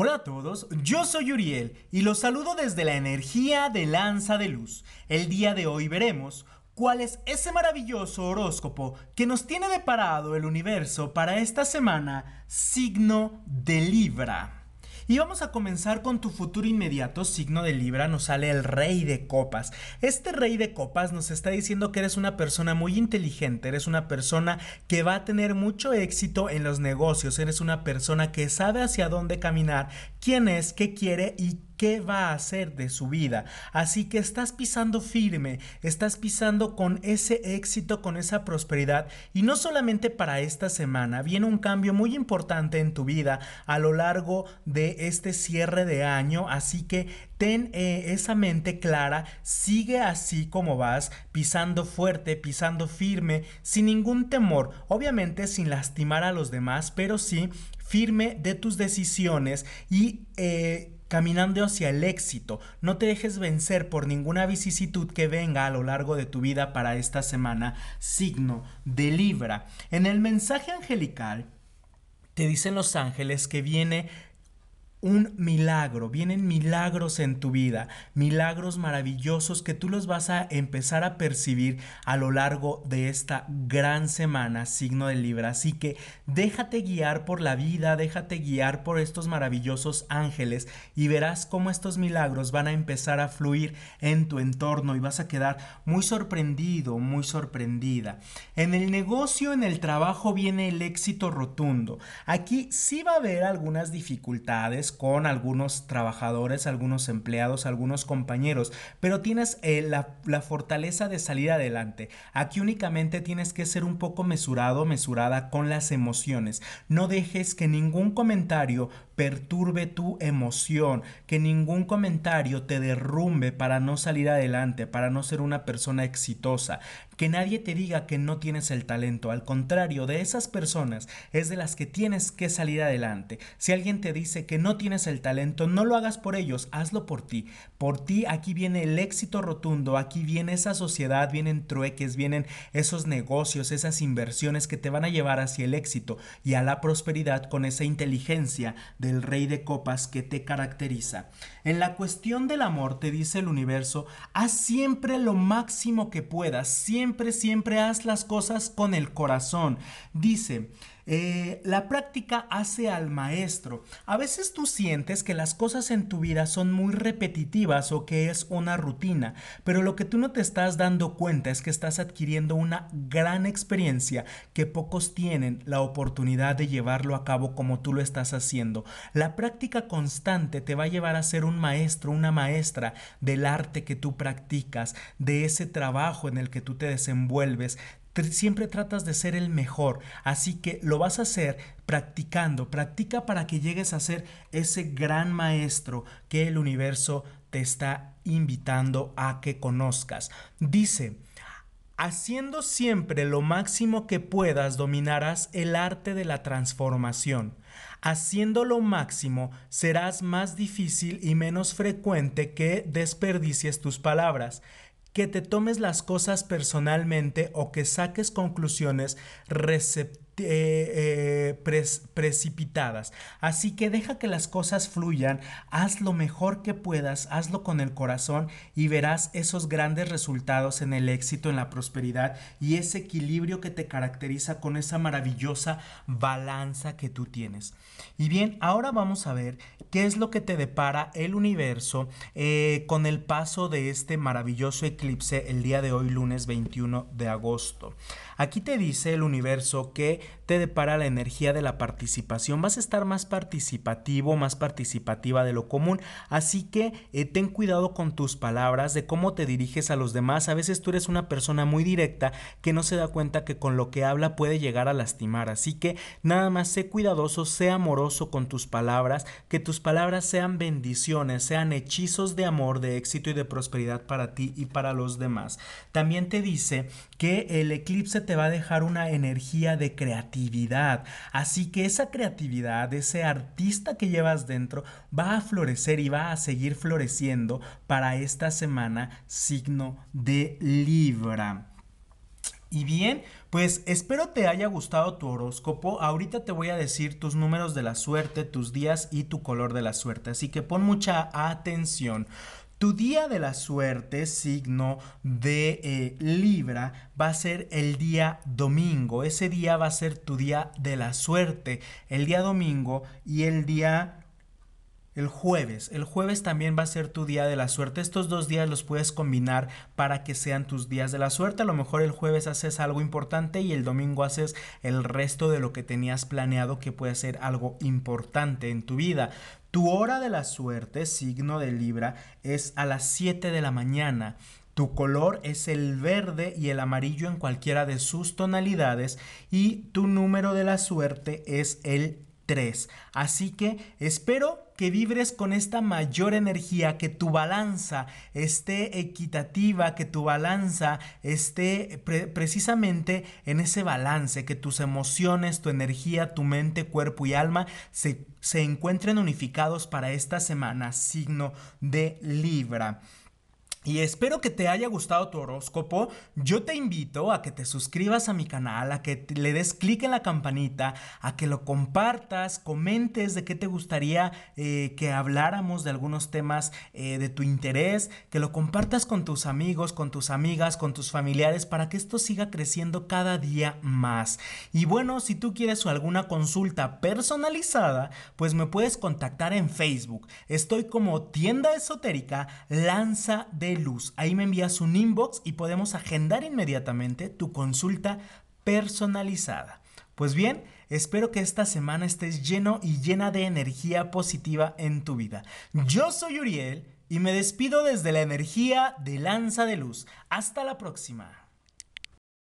Hola a todos, yo soy Uriel y los saludo desde la energía de Lanza de Luz. El día de hoy veremos cuál es ese maravilloso horóscopo que nos tiene deparado el universo para esta semana, signo de Libra. Y vamos a comenzar con tu futuro inmediato, signo de Libra, nos sale el rey de copas. Este rey de copas nos está diciendo que eres una persona muy inteligente, eres una persona que va a tener mucho éxito en los negocios, eres una persona que sabe hacia dónde caminar, quién es, qué quiere y qué va a hacer de su vida. Así que estás pisando firme, estás pisando con ese éxito, con esa prosperidad. Y no solamente para esta semana, viene un cambio muy importante en tu vida a lo largo de este cierre de año. Así que ten eh, esa mente clara, sigue así como vas, pisando fuerte, pisando firme, sin ningún temor, obviamente sin lastimar a los demás, pero sí firme de tus decisiones y... Eh, caminando hacia el éxito. No te dejes vencer por ninguna vicisitud que venga a lo largo de tu vida para esta semana, signo de Libra. En el mensaje angelical, te dicen los ángeles que viene un milagro, vienen milagros en tu vida, milagros maravillosos que tú los vas a empezar a percibir a lo largo de esta gran semana, signo de Libra. Así que déjate guiar por la vida, déjate guiar por estos maravillosos ángeles y verás cómo estos milagros van a empezar a fluir en tu entorno y vas a quedar muy sorprendido, muy sorprendida. En el negocio, en el trabajo viene el éxito rotundo. Aquí sí va a haber algunas dificultades con algunos trabajadores, algunos empleados, algunos compañeros, pero tienes eh, la, la fortaleza de salir adelante. Aquí únicamente tienes que ser un poco mesurado, mesurada con las emociones. No dejes que ningún comentario perturbe tu emoción, que ningún comentario te derrumbe para no salir adelante, para no ser una persona exitosa, que nadie te diga que no tienes el talento, al contrario, de esas personas es de las que tienes que salir adelante. Si alguien te dice que no tienes el talento, no lo hagas por ellos, hazlo por ti. Por ti aquí viene el éxito rotundo, aquí viene esa sociedad, vienen trueques, vienen esos negocios, esas inversiones que te van a llevar hacia el éxito y a la prosperidad con esa inteligencia del rey de copas que te caracteriza. En la cuestión del amor te dice el universo, haz siempre lo máximo que puedas, siempre, siempre haz las cosas con el corazón. Dice, eh, la práctica hace al maestro. A veces tú sientes que las cosas en tu vida son muy repetitivas o que es una rutina, pero lo que tú no te estás dando cuenta es que estás adquiriendo una gran experiencia que pocos tienen la oportunidad de llevarlo a cabo como tú lo estás haciendo. La práctica constante te va a llevar a ser un maestro, una maestra del arte que tú practicas, de ese trabajo en el que tú te desenvuelves, siempre tratas de ser el mejor, así que lo vas a hacer practicando, practica para que llegues a ser ese gran maestro que el universo te está invitando a que conozcas. Dice, haciendo siempre lo máximo que puedas, dominarás el arte de la transformación. Haciendo lo máximo, serás más difícil y menos frecuente que desperdicies tus palabras que te tomes las cosas personalmente o que saques conclusiones receptivas eh, eh, precipitadas. Así que deja que las cosas fluyan, haz lo mejor que puedas, hazlo con el corazón y verás esos grandes resultados en el éxito, en la prosperidad y ese equilibrio que te caracteriza con esa maravillosa balanza que tú tienes. Y bien, ahora vamos a ver qué es lo que te depara el universo eh, con el paso de este maravilloso eclipse el día de hoy, lunes 21 de agosto. Aquí te dice el universo que te depara la energía de la participación. Vas a estar más participativo, más participativa de lo común. Así que eh, ten cuidado con tus palabras, de cómo te diriges a los demás. A veces tú eres una persona muy directa que no se da cuenta que con lo que habla puede llegar a lastimar. Así que nada más sé cuidadoso, sé amoroso con tus palabras, que tus palabras sean bendiciones, sean hechizos de amor, de éxito y de prosperidad para ti y para los demás. También te dice que el eclipse te va a dejar una energía de creación creatividad. Así que esa creatividad, ese artista que llevas dentro, va a florecer y va a seguir floreciendo para esta semana signo de Libra. Y bien, pues espero te haya gustado tu horóscopo. Ahorita te voy a decir tus números de la suerte, tus días y tu color de la suerte. Así que pon mucha atención. Tu día de la suerte, signo de eh, Libra, va a ser el día domingo. Ese día va a ser tu día de la suerte. El día domingo y el día el jueves, el jueves también va a ser tu día de la suerte. Estos dos días los puedes combinar para que sean tus días de la suerte. A lo mejor el jueves haces algo importante y el domingo haces el resto de lo que tenías planeado que puede ser algo importante en tu vida. Tu hora de la suerte, signo de Libra, es a las 7 de la mañana. Tu color es el verde y el amarillo en cualquiera de sus tonalidades y tu número de la suerte es el 3. Así que espero que vibres con esta mayor energía, que tu balanza esté equitativa, que tu balanza esté precisamente en ese balance, que tus emociones, tu energía, tu mente, cuerpo y alma se, se encuentren unificados para esta semana, signo de Libra. Y espero que te haya gustado tu horóscopo. Yo te invito a que te suscribas a mi canal, a que le des clic en la campanita, a que lo compartas, comentes de qué te gustaría eh, que habláramos de algunos temas eh, de tu interés, que lo compartas con tus amigos, con tus amigas, con tus familiares, para que esto siga creciendo cada día más. Y bueno, si tú quieres alguna consulta personalizada, pues me puedes contactar en Facebook. Estoy como tienda esotérica, lanza de luz. Ahí me envías un inbox y podemos agendar inmediatamente tu consulta personalizada. Pues bien, espero que esta semana estés lleno y llena de energía positiva en tu vida. Yo soy Uriel y me despido desde la energía de Lanza de Luz. Hasta la próxima.